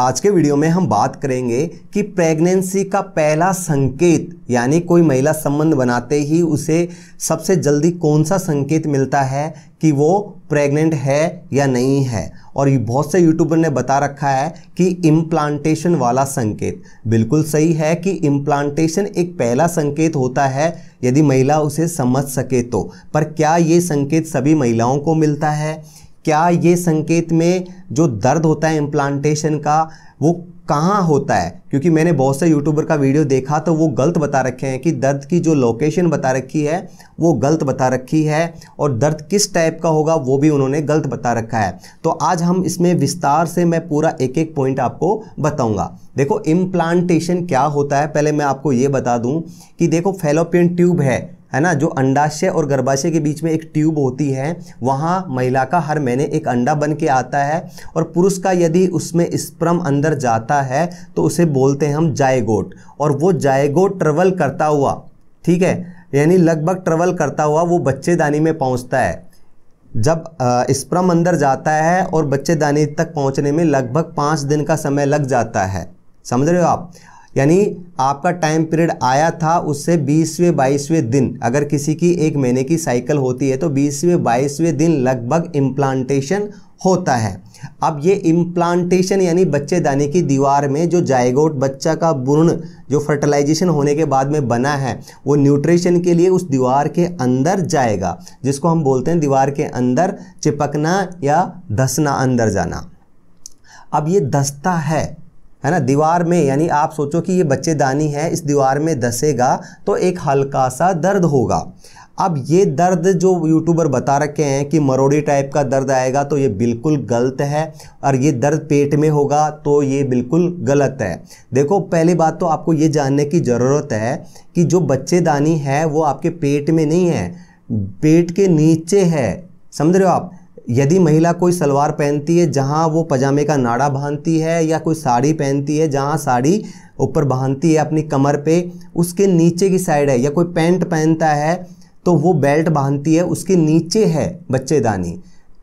आज के वीडियो में हम बात करेंगे कि प्रेगनेंसी का पहला संकेत यानी कोई महिला संबंध बनाते ही उसे सबसे जल्दी कौन सा संकेत मिलता है कि वो प्रेग्नेंट है या नहीं है और ये बहुत से यूट्यूबर ने बता रखा है कि इम्प्लांटेशन वाला संकेत बिल्कुल सही है कि इम्प्लांटेशन एक पहला संकेत होता है यदि महिला उसे समझ सके तो पर क्या ये संकेत सभी महिलाओं को मिलता है क्या ये संकेत में जो दर्द होता है इम्प्लांटेशन का वो कहाँ होता है क्योंकि मैंने बहुत से यूट्यूबर का वीडियो देखा तो वो गलत बता रखे हैं कि दर्द की जो लोकेशन बता रखी है वो गलत बता रखी है और दर्द किस टाइप का होगा वो भी उन्होंने गलत बता रखा है तो आज हम इसमें विस्तार से मैं पूरा एक एक पॉइंट आपको बताऊंगा देखो इम्प्लांटेशन क्या होता है पहले मैं आपको ये बता दूँ कि देखो फेलोपियन ट्यूब है है ना जो अंडाशय और गर्भाशय के बीच में एक ट्यूब होती है वहाँ महिला का हर महीने एक अंडा बन के आता है और पुरुष का यदि उसमें स्प्रम अंदर जाता है तो उसे बोलते हैं हम जायगोट और वो जायगोट ट्रेवल करता हुआ ठीक है यानी लगभग ट्रेवल करता हुआ वो बच्चेदानी में पहुँचता है जब स्प्रम अंदर जाता है और बच्चेदानी तक पहुँचने में लगभग पाँच दिन का समय लग जाता है समझ रहे हो आप यानी आपका टाइम पीरियड आया था उससे बीसवें बाईसवें दिन अगर किसी की एक महीने की साइकिल होती है तो बीसवें बाईसवें दिन लगभग इम्प्लांटेशन होता है अब ये इम्प्लांटेशन यानी दाने की दीवार में जो जायगोट बच्चा का बुर्ण जो फर्टिलाइजेशन होने के बाद में बना है वो न्यूट्रिशन के लिए उस दीवार के अंदर जाएगा जिसको हम बोलते हैं दीवार के अंदर चिपकना या धसना अंदर जाना अब ये धसता है है ना दीवार में यानी आप सोचो कि ये बच्चेदानी है इस दीवार में दसेगा तो एक हल्का सा दर्द होगा अब ये दर्द जो यूट्यूबर बता रखे हैं कि मरोड़ी टाइप का दर्द आएगा तो ये बिल्कुल गलत है और ये दर्द पेट में होगा तो ये बिल्कुल गलत है देखो पहली बात तो आपको ये जानने की ज़रूरत है कि जो बच्चेदानी है वो आपके पेट में नहीं है पेट के नीचे है समझ रहे हो आप यदि महिला कोई सलवार पहनती है जहाँ वो पजामे का नाड़ा बांधती है या कोई साड़ी पहनती है जहाँ साड़ी ऊपर बांधती है अपनी कमर पे उसके नीचे की साइड है या कोई पैंट पहनता है तो वो बेल्ट बांधती है उसके नीचे है बच्चेदानी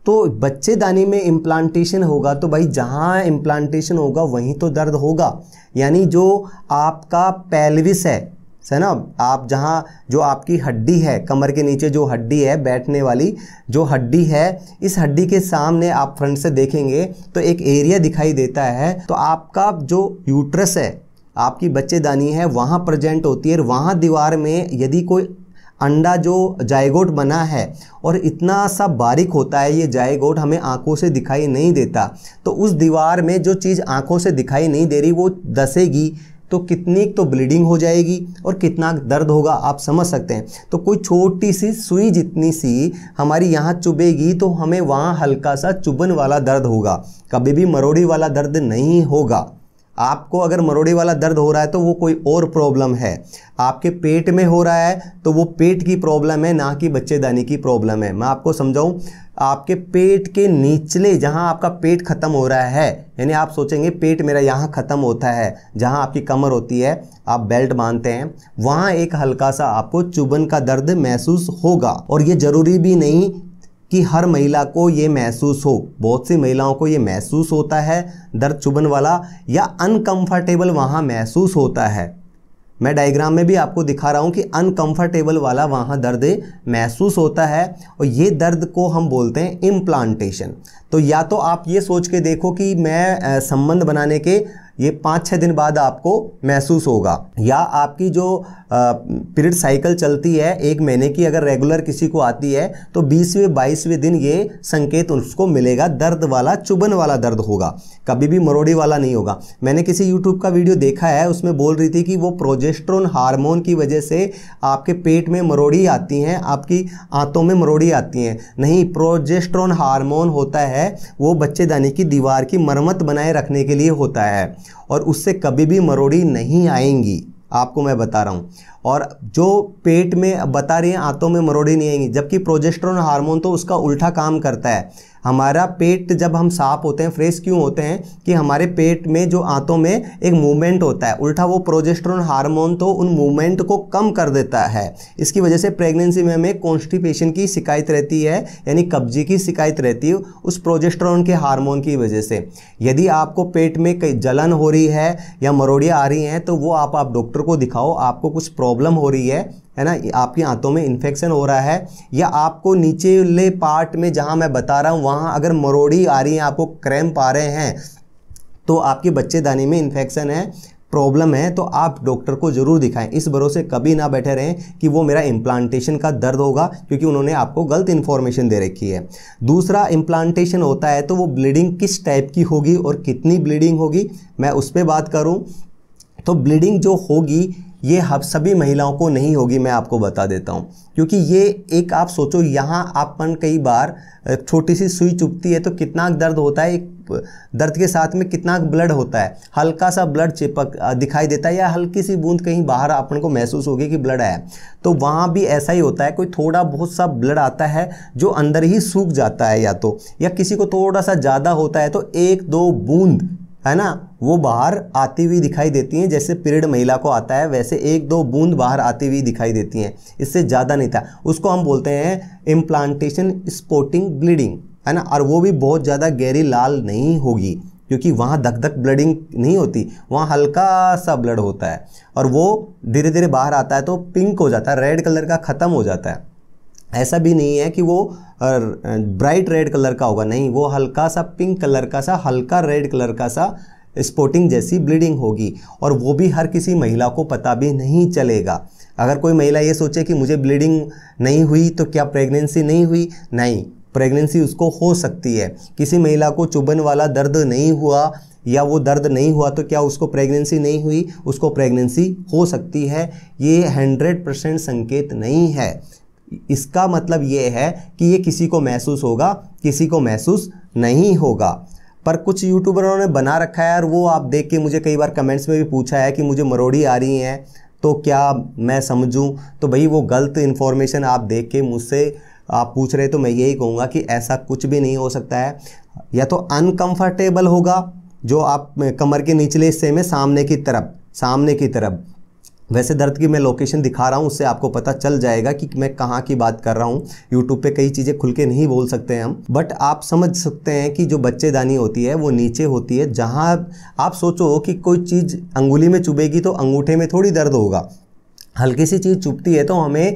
तो बच्चेदानी में इम्प्लांटेशन होगा तो भाई जहाँ इम्प्लांटेशन होगा वहीं तो दर्द होगा यानी जो आपका पैलविस है है ना आप जहाँ जो आपकी हड्डी है कमर के नीचे जो हड्डी है बैठने वाली जो हड्डी है इस हड्डी के सामने आप फ्रंट से देखेंगे तो एक एरिया दिखाई देता है तो आपका जो यूट्रस है आपकी बच्चेदानी है वहाँ प्रजेंट होती है वहाँ दीवार में यदि कोई अंडा जो जायगोट बना है और इतना सा बारीक होता है ये जायगोट हमें आंखों से दिखाई नहीं देता तो उस दीवार में जो चीज़ आंखों से दिखाई नहीं दे रही वो दसेगी तो कितनी तो ब्लीडिंग हो जाएगी और कितना दर्द होगा आप समझ सकते हैं तो कोई छोटी सी सुई जितनी सी हमारी यहाँ चुभेगी तो हमें वहाँ हल्का सा चुभन वाला दर्द होगा कभी भी मरोड़ी वाला दर्द नहीं होगा आपको अगर मरोड़ी वाला दर्द हो रहा है तो वो कोई और प्रॉब्लम है आपके पेट में हो रहा है तो वो पेट की प्रॉब्लम है ना कि बच्चेदानी की प्रॉब्लम है मैं आपको समझाऊँ आपके पेट के निचले जहाँ आपका पेट ख़त्म हो रहा है यानी आप सोचेंगे पेट मेरा यहाँ ख़त्म होता है जहाँ आपकी कमर होती है आप बेल्ट बांधते हैं वहाँ एक हल्का सा आपको चुबन का दर्द महसूस होगा और ये ज़रूरी भी नहीं कि हर महिला को ये महसूस हो बहुत सी महिलाओं को ये महसूस होता है दर्द चुभन वाला या अनकंफर्टेबल वहाँ महसूस होता है मैं डायग्राम में भी आपको दिखा रहा हूँ कि अनकंफर्टेबल वाला वहाँ दर्द महसूस होता है और ये दर्द को हम बोलते हैं इम्प्लांटेशन तो या तो आप ये सोच के देखो कि मैं संबंध बनाने के ये पाँच छः दिन बाद आपको महसूस होगा या आपकी जो पीरियड साइकिल चलती है एक महीने की अगर रेगुलर किसी को आती है तो बीसवें बाईसवें दिन ये संकेत उसको मिलेगा दर्द वाला चुभन वाला दर्द होगा कभी भी मरोड़ी वाला नहीं होगा मैंने किसी यूट्यूब का वीडियो देखा है उसमें बोल रही थी कि वो प्रोजेस्ट्रोन हार्मोन की वजह से आपके पेट में मरोड़ी आती हैं आपकी आंतों में मरोड़ी आती हैं नहीं प्रोजेस्ट्रोन हारमोन होता है वो बच्चेदानी की दीवार की मरम्मत बनाए रखने के लिए होता है और उससे कभी भी मरोड़ी नहीं आएंगी आपको मैं बता रहा हूँ और जो पेट में बता रही हैं आंतों में मरोड़ी नहीं आएंगी जबकि प्रोजेस्ट्रोन हार्मोन तो उसका उल्टा काम करता है हमारा पेट जब हम साफ होते हैं फ्रेश क्यों होते हैं कि हमारे पेट में जो आंतों में एक मूवमेंट होता है उल्टा वो प्रोजेस्ट्रोन हार्मोन तो उन मूवमेंट को कम कर देता है इसकी वजह से प्रेगनेंसी में हमें कॉन्स्टिपेशन की शिकायत रहती है यानी कब्जी की शिकायत रहती है उस प्रोजेस्ट्रॉन के हारमोन की वजह से यदि आपको पेट में कई जलन हो रही है या मरोड़ियाँ आ रही हैं तो वो आप, आप डॉक्टर को दिखाओ आपको कुछ प्रॉब्लम प्रॉब्लम हो रही है है ना आपकी आंतों में इन्फेक्शन हो रहा है या आपको ले पार्ट में जहाँ मैं बता रहा हूँ वहाँ अगर मरोड़ी आ रही है आपको क्रैम्प आ रहे हैं तो आपके बच्चेदानी में इन्फेक्शन है प्रॉब्लम है तो आप डॉक्टर को ज़रूर दिखाएं इस भरोसे कभी ना बैठे रहें कि वो मेरा इम्प्लांटेशन का दर्द होगा क्योंकि उन्होंने आपको गलत इन्फॉर्मेशन दे रखी है दूसरा इम्प्लांटेशन होता है तो वो ब्लीडिंग किस टाइप की होगी और कितनी ब्लीडिंग होगी मैं उस पर बात करूँ तो ब्लीडिंग जो होगी ये हम सभी महिलाओं को नहीं होगी मैं आपको बता देता हूँ क्योंकि ये एक आप सोचो यहाँ आपन कई बार छोटी सी सुई चुभती है तो कितना दर्द होता है एक दर्द के साथ में कितना ब्लड होता है हल्का सा ब्लड चिपक दिखाई देता है या हल्की सी बूंद कहीं बाहर अपन को महसूस होगी कि ब्लड आया तो वहाँ भी ऐसा ही होता है कोई थोड़ा बहुत सा ब्लड आता है जो अंदर ही सूख जाता है या तो या किसी को थोड़ा सा ज़्यादा होता है तो एक दो बूंद है ना वो बाहर आती हुई दिखाई देती हैं जैसे पीरियड महिला को आता है वैसे एक दो बूंद बाहर आती हुई दिखाई देती हैं इससे ज़्यादा नहीं था उसको हम बोलते हैं इम्प्लांटेशन स्पोर्टिंग ब्लीडिंग है ना और वो भी बहुत ज़्यादा गहरी लाल नहीं होगी क्योंकि वहाँ धक धक ब्लडिंग नहीं होती वहाँ हल्का सा ब्लड होता है और वो धीरे धीरे बाहर आता है तो पिंक हो जाता है रेड कलर का ख़त्म हो जाता है ऐसा भी नहीं है कि वो ब्राइट रेड कलर का होगा नहीं वो हल्का सा पिंक कलर का सा हल्का रेड कलर का सा स्पोटिंग जैसी ब्लीडिंग होगी और वो भी हर किसी महिला को पता भी नहीं चलेगा अगर कोई महिला ये सोचे कि मुझे ब्लीडिंग नहीं हुई तो क्या प्रेगनेंसी नहीं हुई नहीं प्रेगनेंसी उसको हो सकती है किसी महिला को चुभन वाला दर्द नहीं हुआ या वो दर्द नहीं हुआ तो क्या उसको प्रेगनेंसी नहीं हुई उसको प्रेगनेंसी हो सकती है ये हंड्रेड परसेंट संकेत नहीं है इसका मतलब ये है कि ये किसी को महसूस होगा किसी को महसूस नहीं होगा पर कुछ यूट्यूबरों ने बना रखा है और वो आप देख के मुझे कई बार कमेंट्स में भी पूछा है कि मुझे मरोड़ी आ रही हैं तो क्या मैं समझूं तो भाई वो गलत इन्फॉर्मेशन आप देख के मुझसे आप पूछ रहे तो मैं यही कहूँगा कि ऐसा कुछ भी नहीं हो सकता है या तो अनकम्फर्टेबल होगा जो आप कमर के निचले हिस्से में सामने की तरफ सामने की तरफ वैसे दर्द की मैं लोकेशन दिखा रहा हूँ उससे आपको पता चल जाएगा कि मैं कहाँ की बात कर रहा हूँ यूट्यूब पे कई चीज़ें खुल के नहीं बोल सकते हैं हम बट आप समझ सकते हैं कि जो बच्चेदानी होती है वो नीचे होती है जहाँ आप सोचो कि कोई चीज़ अंगुली में चुभेगी तो अंगूठे में थोड़ी दर्द होगा हल्की सी चीज़ चुभती है तो हमें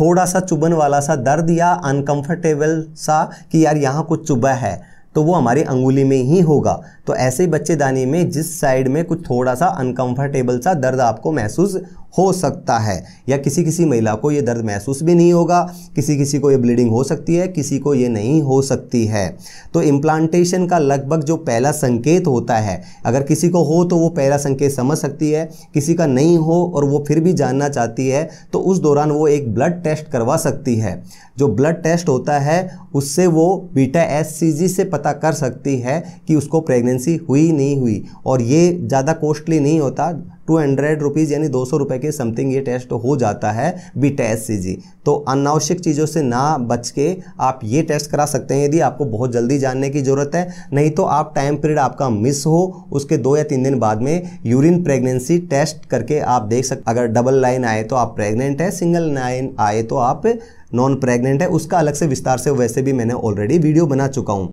थोड़ा सा चुभन वाला सा दर्द या अनकम्फर्टेबल सा कि यार यहाँ कुछ चुभा है तो वो हमारी अंगुली में ही होगा तो ऐसे बच्चेदानी में जिस साइड में कुछ थोड़ा सा अनकंफर्टेबल सा दर्द आपको महसूस हो सकता है या किसी किसी महिला को ये दर्द महसूस भी नहीं होगा किसी किसी को ये ब्लीडिंग हो सकती है किसी को ये नहीं हो सकती है तो इम्प्लांटेशन का लगभग जो पहला संकेत होता है अगर किसी को हो तो वो पहला संकेत समझ सकती है किसी का नहीं हो और वो फिर भी जानना चाहती है तो उस दौरान वो एक ब्लड टेस्ट करवा सकती है जो ब्लड टेस्ट होता है उससे वो बीटा एस से पता कर सकती है कि उसको प्रेगनेंसी वैकेंसी हुई नहीं हुई और ये ज़्यादा कॉस्टली नहीं होता टू हंड्रेड रुपीज़ यानी दो सौ के समथिंग ये टेस्ट हो जाता है बी टेस्ट सी जी तो अनावश्यक चीज़ों से ना बच के आप ये टेस्ट करा सकते हैं यदि आपको बहुत जल्दी जानने की ज़रूरत है नहीं तो आप टाइम पीरियड आपका मिस हो उसके दो या तीन दिन बाद में यूरिन प्रेगनेंसी टेस्ट करके आप देख सकते अगर डबल लाइन आए तो आप प्रेगनेंट है सिंगल लाइन आए तो आप नॉन प्रेग्नेंट है उसका अलग से विस्तार से वैसे भी मैंने ऑलरेडी वीडियो बना चुका हूँ